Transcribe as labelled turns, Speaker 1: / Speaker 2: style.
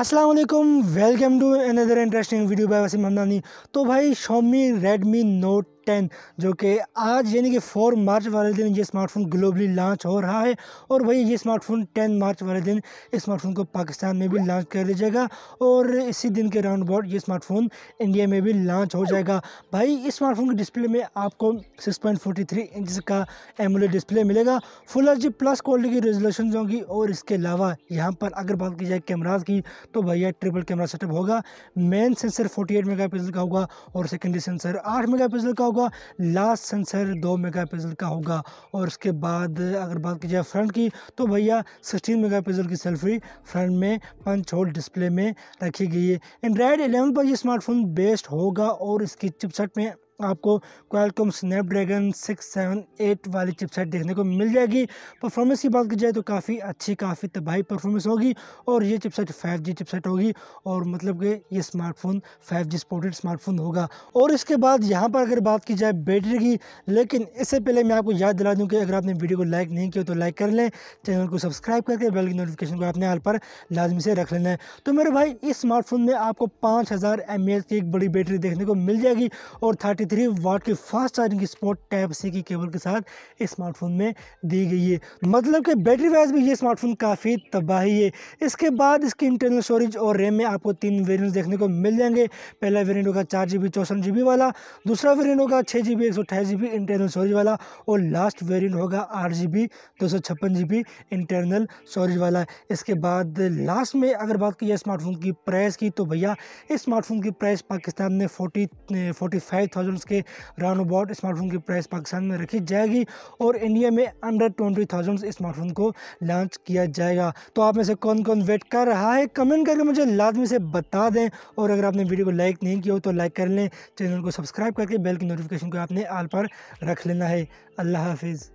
Speaker 1: Aslam welcome to another interesting video by Wasim Hamdani तो भाई Xiaomi Redmi note ten जो कि आज यानी कि फोर मार्च वाले दिन ये स्मार्टफोन ग्लोबली लॉन्च हो रहा है और वही ये स्मार्टफोन टेन मार्च वाले दिन इस स्मार्टफोन को पाकिस्तान में भी लॉन्च कर लीजिएगा और इसी दिन के राउंड अबाउट ये स्मार्टफोन इंडिया में भी लॉन्च हो जाएगा भाई इस स्मार्टफोन के डिस्प्ले में आपको six point forty three inch का एमुलेट डिस्प्ले मिलेगा फुल एच प्लस क्वालिटी की रेजोलेशन होंगी और इसके अलावा यहाँ पर अगर बात की जाए कैमराज की तो भैया ट्रिपल कैमरा सेटअप होगा main sensor forty eight mega का होगा और सेकेंडरी सेंसर आठ मेगा का होगा होगा लास्ट सेंसर दो मेगापिक्सल का होगा और उसके बाद अगर बात की जाए फ्रंट की तो भैया सिक्सटीन मेगापिक्सल की सेल्फी फ्रंट में पंच होल डिस्प्ले में रखी गई है एंड्रॉयड एलेवन पर यह स्मार्टफोन बेस्ड होगा और इसकी चिपसेट में आपको Qualcomm Snapdragon six seven eight वाली चिपसेट देखने को मिल जाएगी परफॉर्मेंस की बात की जाए तो काफ़ी अच्छी काफ़ी तबाही परफॉर्मेंस होगी और ये चिपसेट फाइव जी चिपसेट होगी और मतलब कि ये smartphone five G supported smartphone होगा और इसके बाद यहाँ पर अगर बात की जाए बैटरी की लेकिन इससे पहले मैं आपको याद दिला दूँ कि अगर आपने वीडियो को लाइक नहीं किया तो लाइक कर लें चैनल को सब्सक्राइब करके बेल की नोटिफिकेशन को अपने हाल पर लाजमी से रख लेना है तो मेरे भाई इस स्मार्टफोन में आपको पाँच हज़ार की एक बड़ी बैटरी देखने को मिल जाएगी और थर्टी थ्री वाट की fast charging support type C की केबल के साथ स्मार्टफोन में दी गई है मतलब कि बैटरी वाइज भी ये स्मार्टफोन काफ़ी तबाही है इसके बाद इसकी इंटरनल स्टोरेज और रैम में आपको तीन वेरियंट देखने को मिल जाएंगे पहला वेरियंट होगा चार जी बी चौसठ जी बी वाला दूसरा वेरियंट होगा छः जी बी एक सौ अठाईस जी बी इंटरनल स्टोरेज वाला और लास्ट वेरियंट होगा आठ जी बी दो सौ छप्पन जी बी इंटरनल स्टोरेज वाला इसके बाद लास्ट में अगर बात की जाए स्मार्टफोन की प्राइस की तो भैया इस स्मार्टफोन की प्राइस पाकिस्तान में forty forty five thousand dollars के राउंड अबाउट स्मार्टफोन की प्राइस पाकिस्तान में रखी जाएगी और इंडिया में अंडर ट्वेंटी थाउजेंड स्मार्टफोन को लॉन्च किया जाएगा तो आप में से कौन कौन वेट कर रहा है कमेंट करके मुझे लाजमी से बता दें और अगर आपने वीडियो को लाइक नहीं किया हो तो लाइक कर लें चैनल को सब्सक्राइब करके बेल की नोटिफिकेशन को आपने आल पर रख लेना है अल्लाह हाफिज़